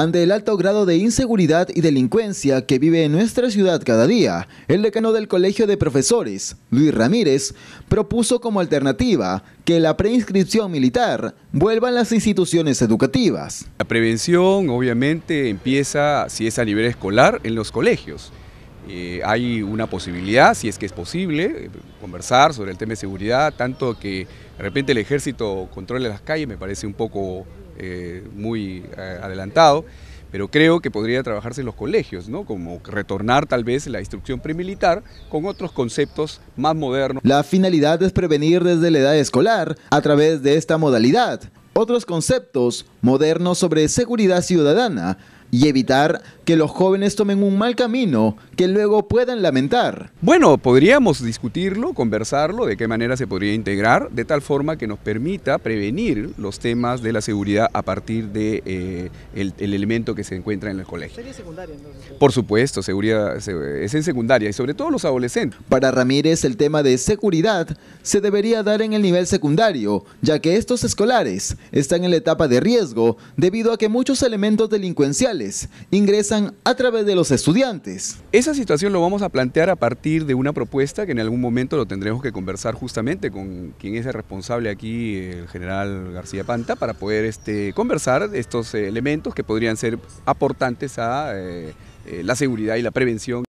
Ante el alto grado de inseguridad y delincuencia que vive nuestra ciudad cada día, el decano del Colegio de Profesores, Luis Ramírez, propuso como alternativa que la preinscripción militar vuelva a las instituciones educativas. La prevención obviamente empieza, si es a nivel escolar, en los colegios. Eh, hay una posibilidad, si es que es posible, eh, conversar sobre el tema de seguridad, tanto que de repente el ejército controle las calles me parece un poco eh, muy eh, adelantado, pero creo que podría trabajarse en los colegios, ¿no? Como retornar tal vez la instrucción premilitar con otros conceptos más modernos. La finalidad es prevenir desde la edad escolar a través de esta modalidad otros conceptos modernos sobre seguridad ciudadana y evitar que los jóvenes tomen un mal camino que luego puedan lamentar. Bueno, podríamos discutirlo, conversarlo, de qué manera se podría integrar, de tal forma que nos permita prevenir los temas de la seguridad a partir de eh, elemento que se encuentra en el colegio. Por supuesto, seguridad es en secundaria y sobre todo los adolescentes. Para Ramírez, el tema de seguridad se debería dar en el nivel secundario, ya que estos escolares están en la etapa de riesgo debido a que muchos elementos delincuenciales ingresan a través de los estudiantes. Esa situación lo vamos a plantear a partir de una propuesta que en algún momento lo tendremos que conversar justamente con quien es el responsable aquí, el general García Panta, para poder este, conversar estos elementos que podrían ser aportantes a eh, eh, la seguridad y la prevención.